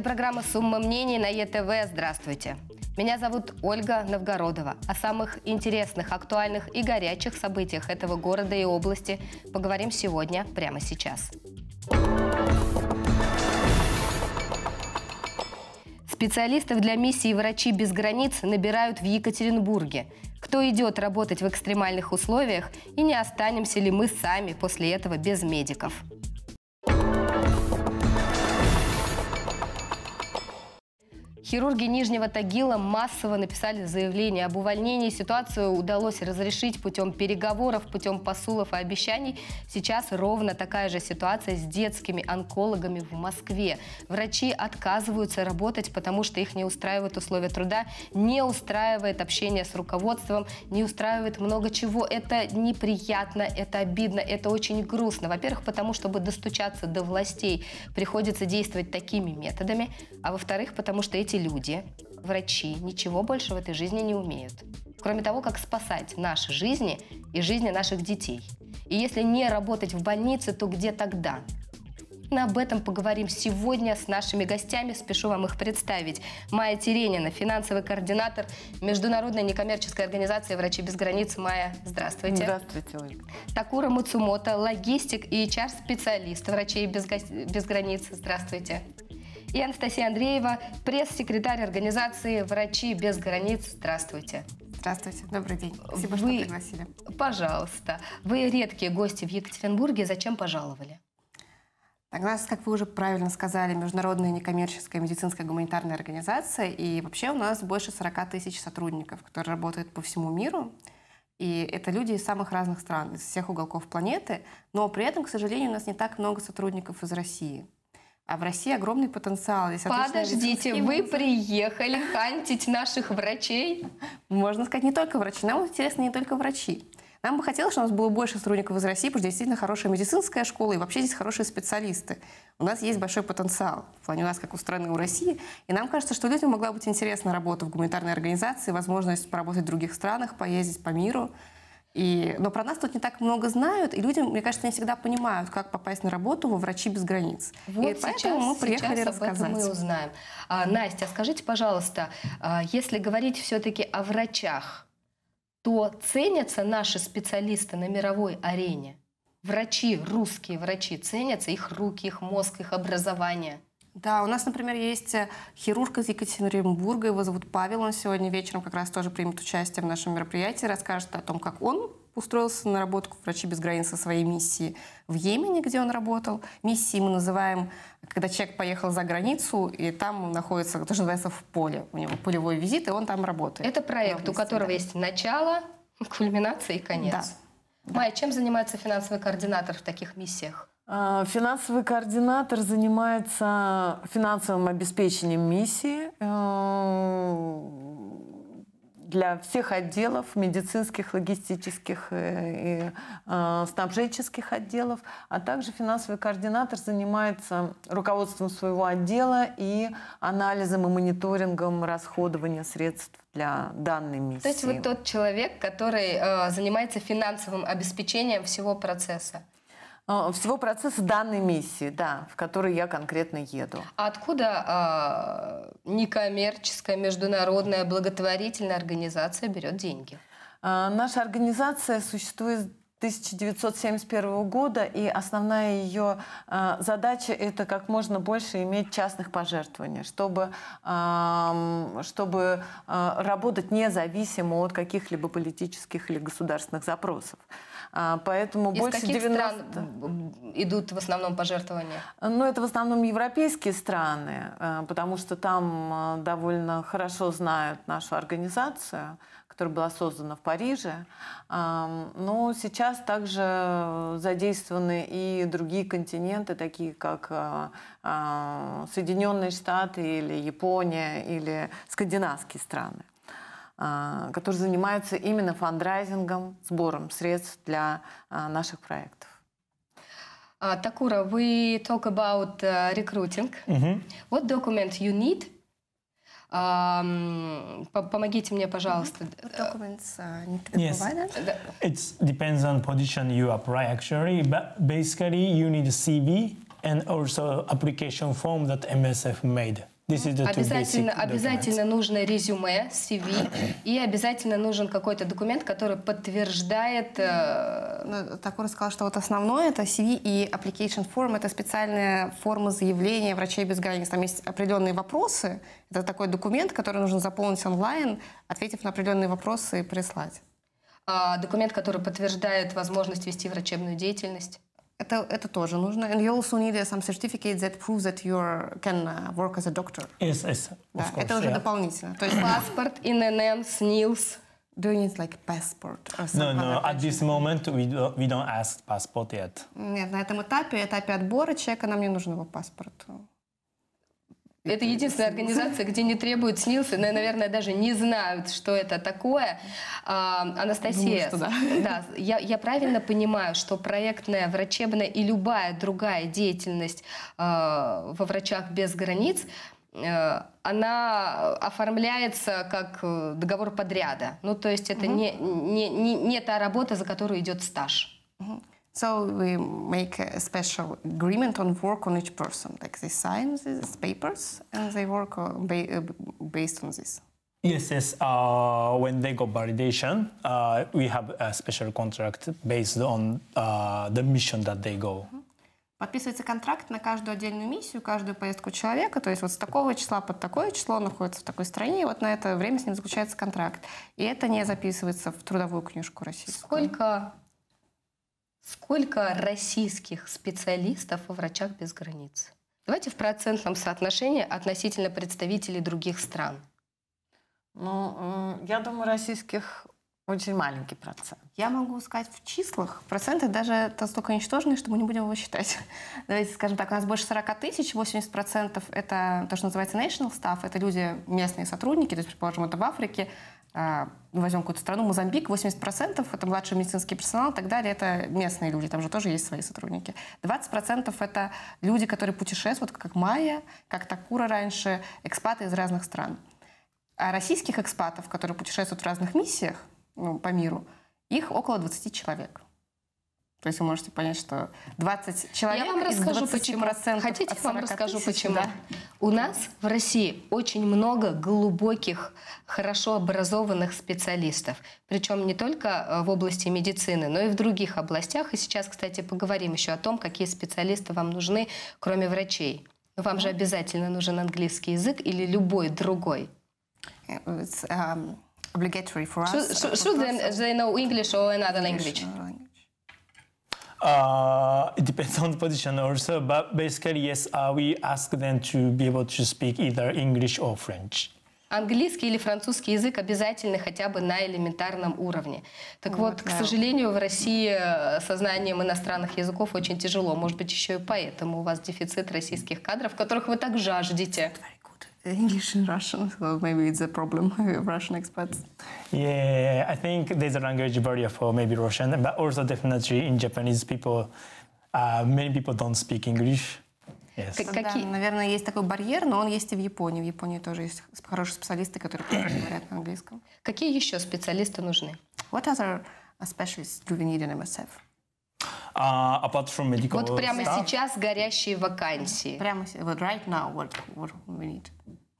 Это программа «Сумма мнений» на ЕТВ. Здравствуйте. Меня зовут Ольга Новгородова. О самых интересных, актуальных и горячих событиях этого города и области поговорим сегодня, прямо сейчас. Специалистов для миссии «Врачи без границ» набирают в Екатеринбурге. Кто идет работать в экстремальных условиях и не останемся ли мы сами после этого без медиков? Хирурги Нижнего Тагила массово написали заявление об увольнении. Ситуацию удалось разрешить путем переговоров, путем посулов и обещаний. Сейчас ровно такая же ситуация с детскими онкологами в Москве. Врачи отказываются работать, потому что их не устраивают условия труда, не устраивает общение с руководством, не устраивает много чего. Это неприятно, это обидно, это очень грустно. Во-первых, потому чтобы достучаться до властей, приходится действовать такими методами, а во-вторых, потому что эти люди, врачи, ничего больше в этой жизни не умеют. Кроме того, как спасать наши жизни и жизни наших детей. И если не работать в больнице, то где тогда? Именно об этом поговорим сегодня с нашими гостями. Спешу вам их представить. Майя Теренина, финансовый координатор Международной некоммерческой организации «Врачи без границ». Майя, здравствуйте. Здравствуйте, Ольга. Такура Муцумото, логистик и HR-специалист «Врачей без, без границ». Здравствуйте и Анастасия Андреева, пресс-секретарь организации «Врачи без границ». Здравствуйте. Здравствуйте, добрый день. Спасибо, Вы, что пригласили. Пожалуйста. Вы редкие гости в Екатеринбурге. Зачем пожаловали? Так, нас, как вы уже правильно сказали, международная некоммерческая медицинская гуманитарная организация, и вообще у нас больше 40 тысяч сотрудников, которые работают по всему миру. И это люди из самых разных стран, из всех уголков планеты, но при этом, к сожалению, у нас не так много сотрудников из России. А в России огромный потенциал. Здесь Подождите, вы приехали хантить наших врачей? Можно сказать, не только врачи. Нам интересны не только врачи. Нам бы хотелось, чтобы у нас было больше сотрудников из России, потому что действительно хорошая медицинская школа и вообще здесь хорошие специалисты. У нас есть большой потенциал, в плане у нас, как у страны, у России. И нам кажется, что людям могла быть интересна работа в гуманитарной организации, возможность поработать в других странах, поездить по миру. И, но про нас тут не так много знают, и люди, мне кажется, не всегда понимают, как попасть на работу во «Врачи без границ». Вот и сейчас, поэтому мы приехали сейчас рассказать. об этом мы узнаем. А, Настя, скажите, пожалуйста, а, если говорить все-таки о врачах, то ценятся наши специалисты на мировой арене? Врачи, русские врачи, ценятся их руки, их мозг, их образование – да, у нас, например, есть э, хирург из Екатеринбурга, его зовут Павел, он сегодня вечером как раз тоже примет участие в нашем мероприятии, расскажет о том, как он устроился на работу в «Врачи без границ» со своей миссии в Йемене, где он работал. Миссии мы называем, когда человек поехал за границу, и там находится, то, что называется, в поле. У него полевой визит, и он там работает. Это проект, у которого да. есть начало, кульминация и конец. Да. Майя, чем занимается финансовый координатор в таких миссиях? А, финансовый координатор занимается финансовым обеспечением миссии э, для всех отделов, медицинских, логистических э, и э, снабженческих отделов, а также финансовый координатор занимается руководством своего отдела и анализом и мониторингом расходования средств для данной миссии. То есть вы тот человек, который занимается финансовым обеспечением всего процесса? Э, всего процесса данной миссии, да, в которой я конкретно еду. А откуда а, некоммерческая международная благотворительная организация берет деньги? А, наша организация существует с 1971 года, и основная ее э, задача – это как можно больше иметь частных пожертвований, чтобы, э, чтобы э, работать независимо от каких-либо политических или государственных запросов. А, поэтому Из больше каких 90... стран идут в основном пожертвования? Ну, это в основном европейские страны, а, потому что там а, довольно хорошо знают нашу организацию, которая была создана в Париже. Но сейчас также задействованы и другие континенты, такие как Соединенные Штаты или Япония, или скандинавские страны которые занимаются именно фандрайзингом, сбором средств для наших проектов. Такура, we talk about uh, recruiting. Mm-hmm. What document you need? Um, помогите мне, пожалуйста. Mm-hmm. What documents uh, need yes. It depends on position you apply, actually. But basically, you need a CV and also application form that MSF made. Обязательно, обязательно нужно резюме, CV, и обязательно нужен какой-то документ, который подтверждает... Э... Ну, такой рассказал, что вот основное это CV и application form, это специальная форма заявления врачей без границ. Там есть определенные вопросы, это такой документ, который нужно заполнить онлайн, ответив на определенные вопросы и прислать. А, документ, который подтверждает возможность вести врачебную деятельность. Это, это тоже нужно. And you also need some certificate that proves that you can work as a doctor. Yes, yes, да, course, это уже yeah. дополнительно. То есть паспорт, ИНН, СНИЛС. Do you need like passport or No, no. At this moment we don't, we don't ask passport yet. Нет, на этом этапе, этапе отбора человека, нам не нужен его паспорт. Это единственная организация, где не требуют снился, но, наверное, даже не знают, что это такое. А, Анастасия, Думаю, да. Да, я, я правильно понимаю, что проектная, врачебная и любая другая деятельность а, во «Врачах без границ» э, она оформляется как э, договор подряда. Ну, то есть это угу. не, не, не, не та работа, за которую идет стаж. Угу. So we make a special agreement on work on each person. Like they sign these papers and they work uh, based on this. Yes, yes. Uh, when they go validation, uh, we have a special contract based on uh, the mission that they go. Подписывается контракт на каждую отдельную миссию, каждую поездку человека. То есть вот с такого числа под такое число он находится в такой стране, и вот на это время с ним заключается контракт. И это не записывается в трудовую книжку России. Сколько Сколько российских специалистов во «Врачах без границ»? Давайте в процентном соотношении относительно представителей других стран. Ну, я думаю, российских очень маленький процент. Я могу сказать в числах. Проценты даже настолько ничтожные, что мы не будем его считать. Давайте скажем так, у нас больше 40 тысяч, 80% это то, что называется national staff, это люди, местные сотрудники, то есть, предположим, это в Африке, а, возьмем какую-то страну, Мозамбик, 80% это младший медицинский персонал и так далее, это местные люди, там же тоже есть свои сотрудники. 20% это люди, которые путешествуют, как Майя, как Такура раньше, экспаты из разных стран. А российских экспатов, которые путешествуют в разных миссиях ну, по миру, их около 20 человек. То есть вы можете понять, что 20 человек Я вам расскажу, из 20 почему. процентов Хотите, я вам расскажу, тысяч, почему. Да. У нас в России очень много глубоких, хорошо образованных специалистов. Причем не только э, в области медицины, но и в других областях. И сейчас, кстати, поговорим еще о том, какие специалисты вам нужны, кроме врачей. Но ну, вам же обязательно нужен английский язык или любой другой. It's, э, um, эм, obligatory for us. Э, should, should they, they know English or another language? Uh, it depends on the position also, but basically, yes, uh, we ask them to be able to speak either English or French. Английский или французский язык обязательно хотя бы на элементарном уровне. Так ну вот, вот да. к сожалению, в России э, со иностранных языков очень тяжело. Может быть, еще и поэтому у вас дефицит российских кадров, которых вы так жаждете. English and Russian, so maybe it's a problem with Russian expats. Yeah, I think there's a language barrier for maybe Russian, but also definitely in Japanese people, uh, many people don't speak English. Yes. Как, какие? Да, наверное, есть такой барьер, но он есть и в Японии. В Японии тоже есть хорошие специалисты, которые говорят на английском. Какие еще специалисты нужны? What other uh, specialists do we need in MSF? uh, apart from medical Вот прямо staff. сейчас горящие вакансии. Прямо сейчас. вот right now what, what we need.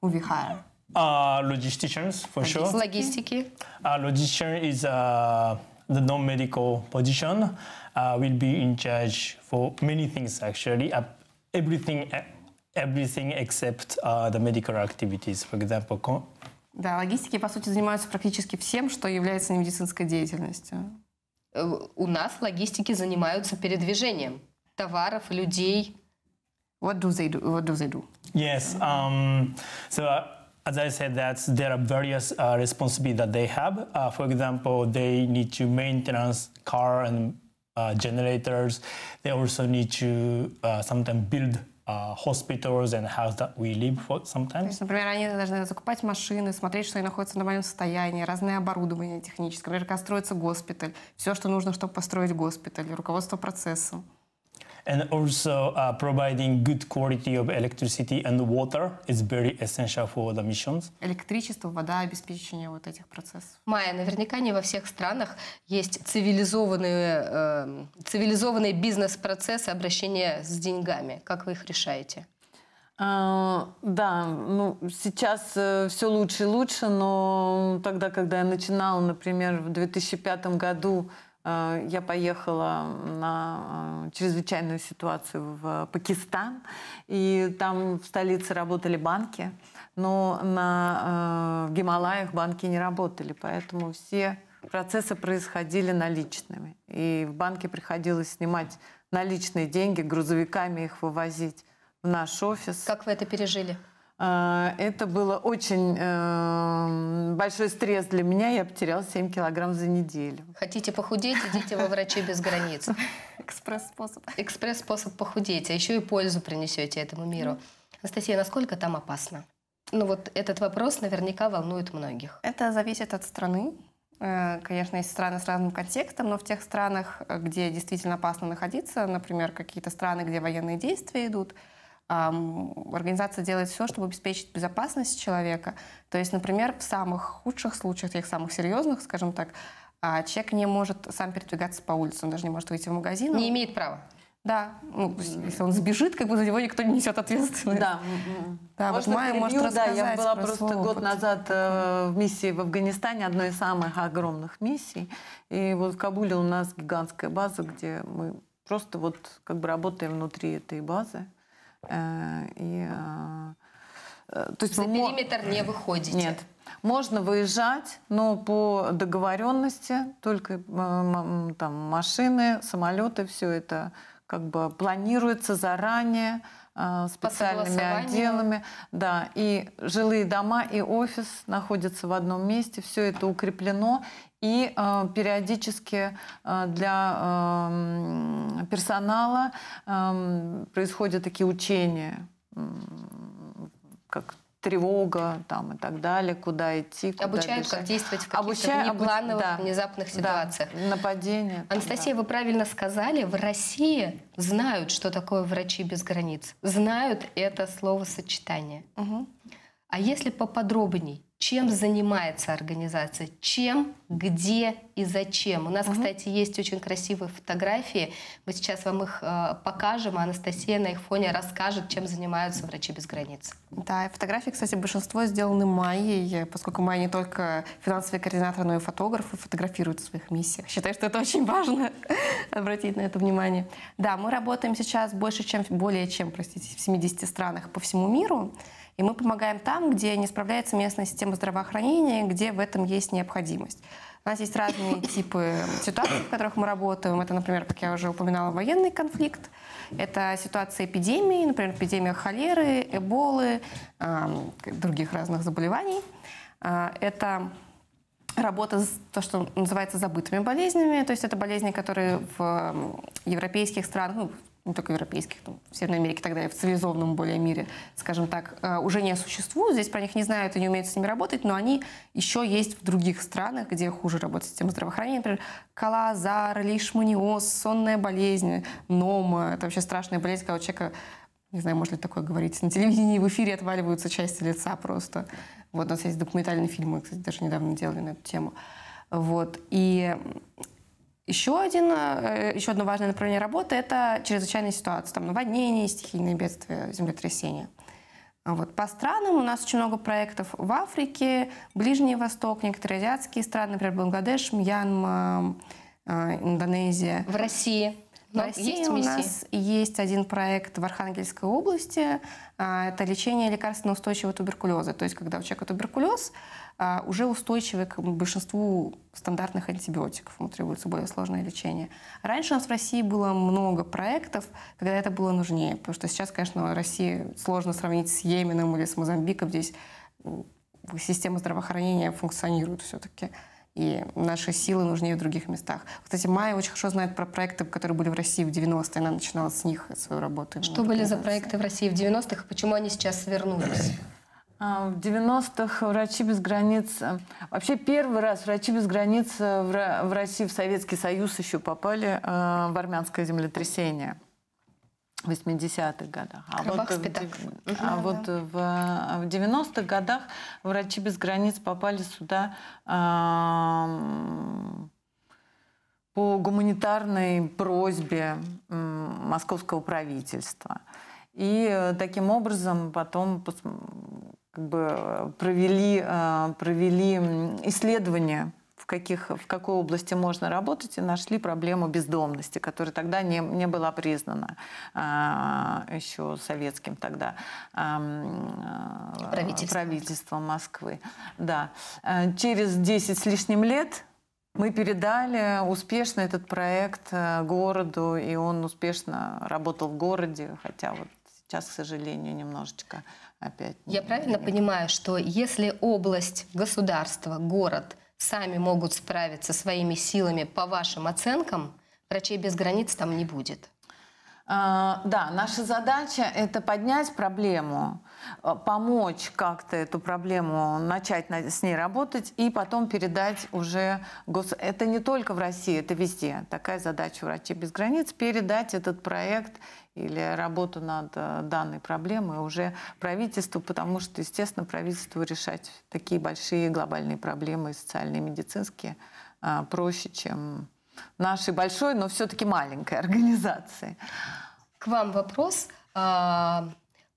Who we hire? Uh, logisticians for Logist sure. Логистики. Uh, logistician is uh, the non-medical position. Uh, will be in charge for many things actually. Uh, everything, everything except uh, the medical activities. For example, con- Да, логистики, по сути, занимаются практически всем, что является немедицинской деятельностью. Э, у нас логистики занимаются передвижением товаров, людей. What do they do? What do they do? Yes. Um, so. Uh, as I said, that there are various uh, responsibilities that they have. Uh, for example, they need to maintenance car and uh, generators. They also need to uh, sometimes build uh, hospitals and how that we live for sometimes. То есть, например, они должны закупать машины, смотреть, что они находятся на нормальном состоянии, разное оборудование техническое, например, как строится госпиталь, все, что нужно, чтобы построить госпиталь, руководство процессом and also uh, providing good quality of electricity and water is very essential for the missions. Электричество, вода, обеспечение вот этих процессов. Майя, наверняка не во всех странах есть цивилизованные, э, цивилизованные бизнес-процессы обращения с деньгами. Как вы их решаете? Uh, да, ну сейчас uh, э, все лучше и лучше, но тогда, когда я начинала, например, в 2005 году, Э, я поехала на э, чрезвычайную ситуацию в Пакистан, и там в столице работали банки, но на э, Гималаях банки не работали, поэтому все процессы происходили наличными. И в банке приходилось снимать наличные деньги, грузовиками их вывозить в наш офис. Как вы это пережили? А, это было очень эм, большой стресс для меня. Я потеряла 7 килограмм за неделю. Хотите похудеть, идите во врачи без границ. Экспресс-способ. Экспресс-способ похудеть, а еще и пользу принесете этому миру. Анастасия, насколько там опасно? Ну вот этот вопрос наверняка волнует многих. Это зависит от страны. Э, конечно, есть страны с разным контекстом, но в тех странах, э, где действительно опасно находиться, например, какие-то страны, где военные действия идут, организация делает все, чтобы обеспечить безопасность человека. То есть, например, в самых худших случаях, тех самых серьезных, скажем так, а, человек не может сам передвигаться по улице, он даже не может выйти в магазин. Не имеет права. Да, ну, если он сбежит, как бы за него никто не несет ответственность. Да, да может, вот Майя может рассказать Да, я была про просто год опыт. назад э, в миссии в Афганистане, одной из самых огромных миссий. И вот в Кабуле у нас гигантская база, где мы просто вот как бы работаем внутри этой базы. Э, и, а, э, то есть За мы... периметр не выходите? Нет. Можно выезжать, но по договоренности только э, там машины, самолеты, все это как бы планируется заранее специальными отделами. Да, и жилые дома, и офис находятся в одном месте, все это укреплено, и э, периодически э, для э, персонала э, происходят такие учения, э, как тревога там, и так далее, куда идти, куда Обучают, бежать. как действовать в каких-то Обучаю, внеплановых, обуч... да, внезапных ситуациях. Да, нападение. Анастасия, да. вы правильно сказали, в России знают, что такое «врачи без границ». Знают это словосочетание. Угу. А если поподробней, чем занимается организация, чем, где и зачем. У нас, угу. кстати, есть очень красивые фотографии. Мы сейчас вам их э, покажем, а Анастасия на их фоне расскажет, чем занимаются врачи без границ. Да, фотографии, кстати, большинство сделаны Майей, поскольку Майя не только финансовый координатор, но и фотограф, и фотографирует в своих миссиях. Считаю, что это очень важно обратить на это внимание. Да, мы работаем сейчас больше, чем, более чем, простите, в 70 странах по всему миру. И мы помогаем там, где не справляется местная система здравоохранения, где в этом есть необходимость. У нас есть разные типы ситуаций, в которых мы работаем. Это, например, как я уже упоминала, военный конфликт. Это ситуация эпидемии, например, эпидемия холеры, эболы, других разных заболеваний. А, это работа с то, что называется забытыми болезнями, то есть это болезни, которые в европейских странах, ну, не ну, только европейских, там, в Северной Америке тогда и в цивилизованном более мире, скажем так, э, уже не существуют. Здесь про них не знают и не умеют с ними работать, но они еще есть в других странах, где хуже работает система здравоохранения. Например, калазар, лишманиоз, сонная болезнь, нома. Это вообще страшная болезнь, когда у человека не знаю, можно ли такое говорить, на телевидении в эфире отваливаются части лица просто. Вот у нас есть документальные фильмы, кстати, даже недавно делали на эту тему. Вот. И еще, один, э, еще одно важное направление работы – это чрезвычайные ситуации, там наводнения, стихийные бедствия, землетрясения. Вот. По странам у нас очень много проектов в Африке, Ближний Восток, некоторые азиатские страны, например, Бангладеш, Мьянма, э, Индонезия. В России? Но в России есть у нас есть один проект в Архангельской области. А, это лечение лекарственно-устойчивого туберкулеза. То есть, когда у человека туберкулез, а, уже устойчивый, к большинству стандартных антибиотиков. Ему требуется более сложное лечение. Раньше у нас в России было много проектов, когда это было нужнее. Потому что сейчас, конечно, России сложно сравнить с Йеменом или с Мозамбиком. Здесь система здравоохранения функционирует все-таки и наши силы нужнее в других местах. Кстати, Майя очень хорошо знает про проекты, которые были в России в 90-е, она начинала с них свою работу. Что были за проекты в России в 90-х, и почему они сейчас вернулись? А, в 90-х «Врачи без границ». А, вообще первый раз «Врачи без границ» в России, в Советский Союз еще попали а, в армянское землетрясение. 80-х годах. А Рыбах, вот, в, а угу, вот да. в, в 90-х годах врачи без границ попали сюда э, по гуманитарной просьбе э, московского правительства. И э, таким образом потом как бы э, провели, э, провели исследования каких, в какой области можно работать, и нашли проблему бездомности, которая тогда не, не была признана а, еще советским тогда а, правительством. правительством Москвы. Да. А, через 10 с лишним лет мы передали успешно этот проект э, городу, и он успешно работал в городе, хотя вот сейчас, к сожалению, немножечко опять. Я не, правильно не... понимаю, что если область, государство, город – сами могут справиться своими силами по вашим оценкам, врачей без границ там не будет. А, да, наша задача – это поднять проблему, э, помочь как-то эту проблему, начать с ней работать и потом передать уже гос... Это не только в России, это везде. Такая задача «Врачи без границ» – передать этот проект или работу над э, данной проблемой уже правительству, потому что, естественно, правительству решать такие большие глобальные проблемы социальные, медицинские э, проще, чем нашей большой, но все-таки маленькой организации. К вам вопрос а,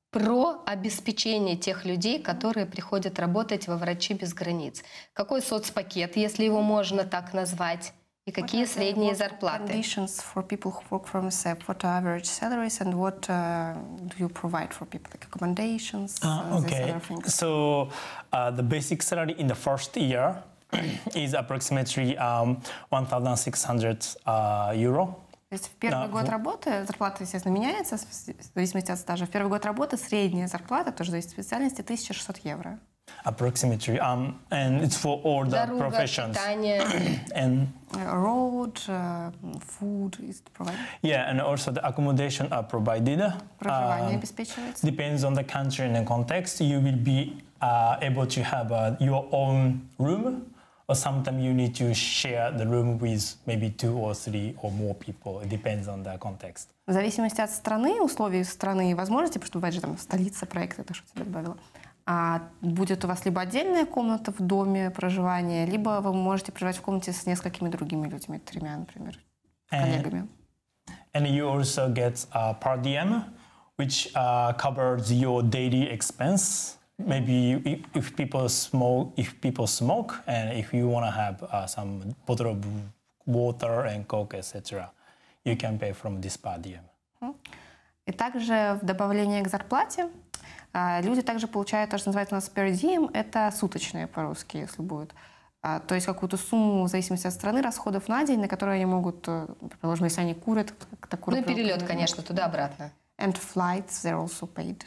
про обеспечение тех людей, которые приходят работать во «Врачи без границ». Какой соцпакет, если его можно так назвать? И какие средние зарплаты? Conditions for people who work from SEP. What are average salaries and what uh, do you provide for people? Like accommodations. Uh, okay. So uh, the basic salary in the first year is approximately um, 1,600 uh, euro. То есть в первый да. год работы зарплата, естественно, меняется в зависимости от стажа. В первый год работы средняя зарплата, тоже зависит от специальности, 1600 евро. approximately. Um, and it's for all the Дорога, professions. and uh, road, uh, food is provided. Yeah, and also the accommodation are provided. Проживание uh, Depends on the country and the context. You will be uh, able to have uh, your own room. Or sometimes you need to share the room with maybe two or three or more people. It depends on the context. В зависимости от страны, условий страны и возможностей, потому что бывает же там столица проекта, это что тебе добавила. А будет у вас либо отдельная комната в доме проживания, либо вы можете проживать в комнате с несколькими другими людьми, тремя, например, коллегами. And you also get a per diem, which uh, covers your daily expense. Maybe if people smoke, if people smoke, and if you want to have uh, some bottle of water and coke, etc., you can pay from this per diem. Mm -hmm. И также в добавлении к зарплате а, люди также получают то, что называется у нас per diem, это суточные по-русски, если будет. А, то есть какую-то сумму в зависимости от страны расходов на день, на которые они могут, э, предположим, если они курят, как-то курят. Ну и перелет, конечно, туда-обратно. And flights, they're also paid.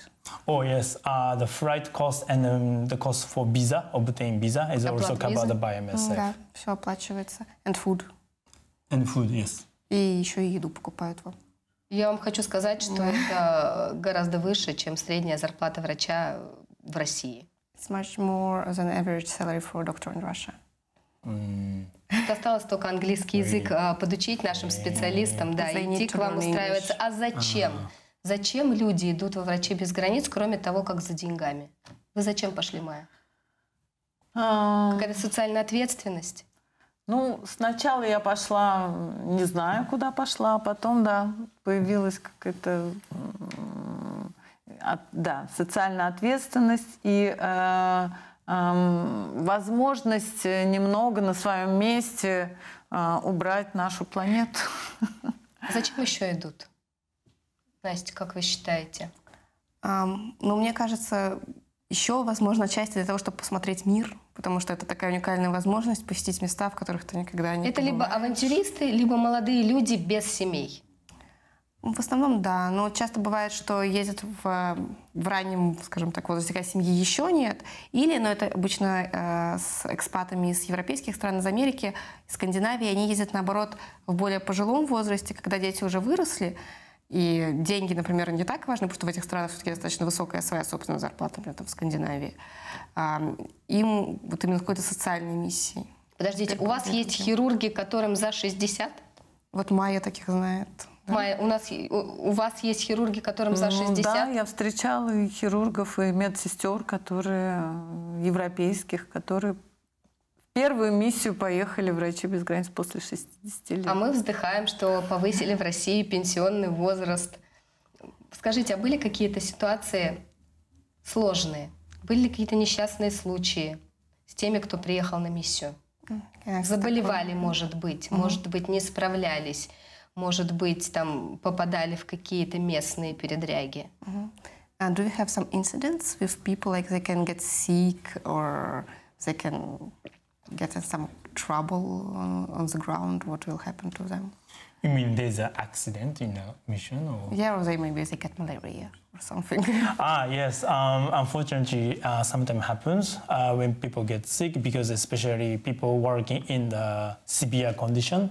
Oh yes, uh, the flight cost and um, the cost for visa, obtaining visa, is Оплат also covered by MSF. Mm, да, все оплачивается. And food. And food, yes. И еще и еду покупают вам. Я вам хочу сказать, что Ой. это э, гораздо выше, чем средняя зарплата врача э, в России. It's much more than average salary for a doctor in Russia. Mm. осталось только английский язык really? А, подучить нашим э. специалистам, yeah. да, идти к вам устраиваться. А зачем? Uh -huh. Зачем люди идут во врачи без границ, кроме того, как за деньгами? Вы зачем пошли, Майя? Uh... Какая-то социальная ответственность? Ну, сначала я пошла, не знаю, куда пошла, а потом, да, появилась какая-то, да, социальная ответственность и э, э, возможность немного на своем месте э, убрать нашу планету. А зачем еще идут? Настя, как вы считаете? Um, ну, мне кажется, еще, возможно, часть для того, чтобы посмотреть мир – потому что это такая уникальная возможность посетить места, в которых ты никогда не был. Это либо авантюристы, либо молодые люди без семей. Ну, в основном, да. Но часто бывает, что ездят в, э, в раннем, скажем так, возрасте, когда семьи еще нет. Или, но ну, это обычно э, с экспатами из европейских стран, из Америки, из Скандинавии, они ездят, наоборот, в более пожилом возрасте, когда дети уже выросли. И деньги, например, не так важны, потому что в этих странах все-таки достаточно высокая своя собственная зарплата, например, там, в Скандинавии. Им вот именно какой-то социальной миссии. Подождите, у вас есть хирурги, которым за 60? Вот Майя таких знает. Да. Майя, у, нас, у, у вас есть хирурги, которым за 60? Ну, да, я встречала и хирургов, и медсестер, которые э, европейских, которые первую миссию поехали врачи без границ после 60 лет. А мы вздыхаем, что повысили в России пенсионный возраст. Скажите, а были какие-то ситуации сложные? Были ли какие-то несчастные случаи с теми, кто приехал на миссию? Заболевали, может быть, может быть, не справлялись, может быть, там попадали в какие-то местные передряги. Uh, do you have some incidents with people like they can get sick or they can get in some trouble on, on, the ground, what will happen to them? You mean there's an accident in a mission? Or? Yeah, or they maybe they get malaria or something. ah, yes. Um, unfortunately, uh, sometimes happens uh, when people get sick because especially people working in the severe condition.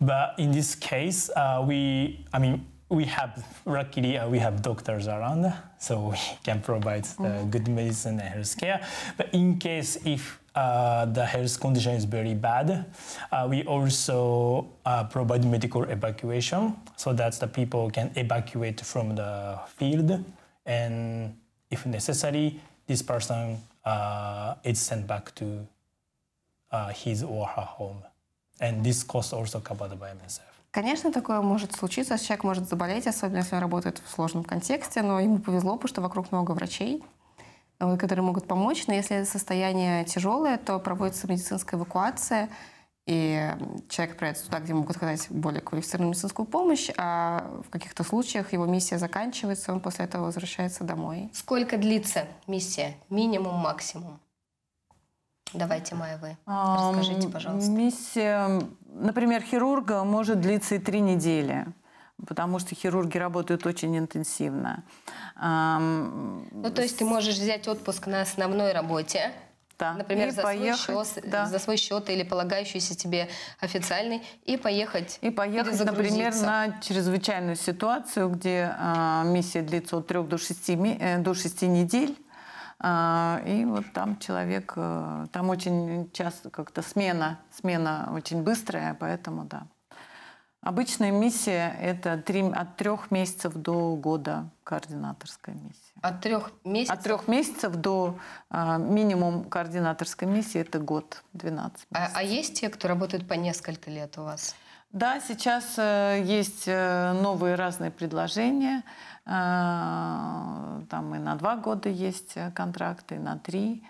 But in this case, uh, we, I mean, we have luckily uh, we have doctors around so we can provide mm. good medicine and health care but in case if uh, the health condition is very bad. Uh, we also uh, provide medical evacuation so that the people can evacuate from the field. And if necessary, this person uh, is sent back to uh, his or her home. And this cost also covered by MSF. Конечно, такое может случиться. Человек может заболеть, особенно если он работает в сложном контексте, но ему повезло, потому что вокруг много врачей, Э, которые могут помочь. Но если состояние тяжелое, то проводится медицинская эвакуация, и человек отправляется туда, где могут оказать более квалифицированную медицинскую помощь, а в каких-то случаях его миссия заканчивается, он после этого возвращается домой. Сколько длится миссия? Минимум, максимум? Давайте, Майя, вы расскажите, пожалуйста. Миссия, например, хирурга может длиться и три недели потому что хирурги работают очень интенсивно. Ну, то есть ты можешь взять отпуск на основной работе, да. Например, за, поехать, свой счет, да. за свой счет или полагающийся тебе официальный, и поехать. И поехать, например, на чрезвычайную ситуацию, где э, миссия длится от 3 до 6, э, до 6 недель. А, и вот там человек, э, там очень часто как-то смена, смена очень быстрая, поэтому да. Обычная миссия – это 3, от трех месяцев до года координаторская миссия. От трех месяцев? От трех месяцев до э, минимум координаторской миссии – это год, 12 а, месяцев. А, а есть те, кто работает по несколько лет у вас? Да, сейчас э, есть э, новые разные предложения. Э, там и на два года есть э, контракты, и на три.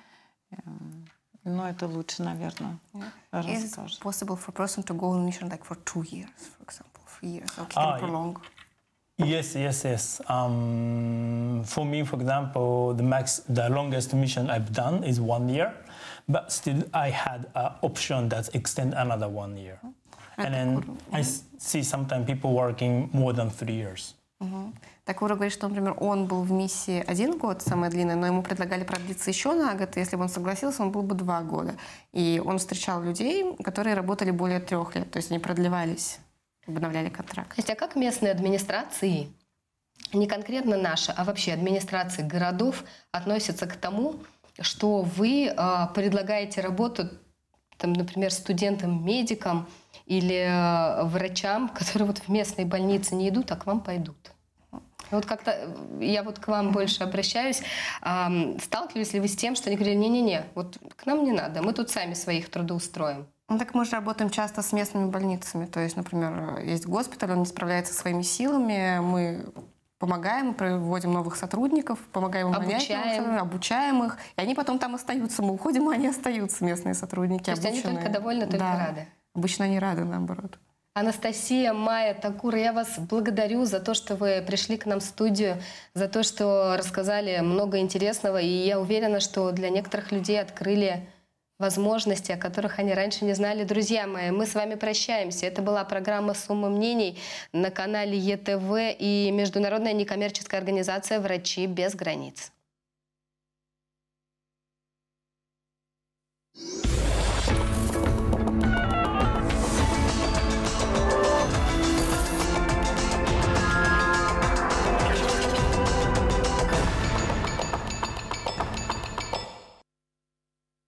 Эм, Ну, это лучше, наверное, Is it possible for a person to go on mission like for two years, for example, three years, or can ah, prolong? Yes, yes, yes. Um, for me, for example, the max, the longest mission I've done is one year, but still I had an option that extend another one year, oh. and, and then I mm-hmm. see sometimes people working more than three years. Mm -hmm. Так Ура говорит, что, например, он был в миссии один год, самое длинное, но ему предлагали продлиться еще на год, и если бы он согласился, он был бы два года. И он встречал людей, которые работали более трех лет, то есть они продлевались, обновляли контракт. Кстати, а как местные администрации, не конкретно наши, а вообще администрации городов относятся к тому, что вы э, предлагаете работу, там, например, студентам-медикам или э, врачам, которые вот в местные больницы не идут, а к вам пойдут? Ну, вот как-то э, я вот к вам больше обращаюсь. Сталкивались ли вы с тем, что они говорили, не-не-не, вот к нам не надо, мы тут сами своих трудоустроим? Ну, так мы же работаем часто с местными больницами. То есть, например, есть госпиталь, он не справляется своими силами, мы помогаем, проводим новых сотрудников, помогаем им обучаем. Нянять, обучаем их. И они потом там остаются. Мы уходим, а они остаются, местные сотрудники. То есть обученные. они только довольны, только да. рады. Обычно они рады, наоборот. Анастасия, Майя, Такура, я вас благодарю за то, что вы пришли к нам в студию, за то, что рассказали много интересного. И я уверена, что для некоторых людей открыли возможности, о которых они раньше не знали. Друзья мои, мы с вами прощаемся. Это была программа «Сумма мнений» на канале ЕТВ и международная некоммерческая организация «Врачи без границ». Yeah.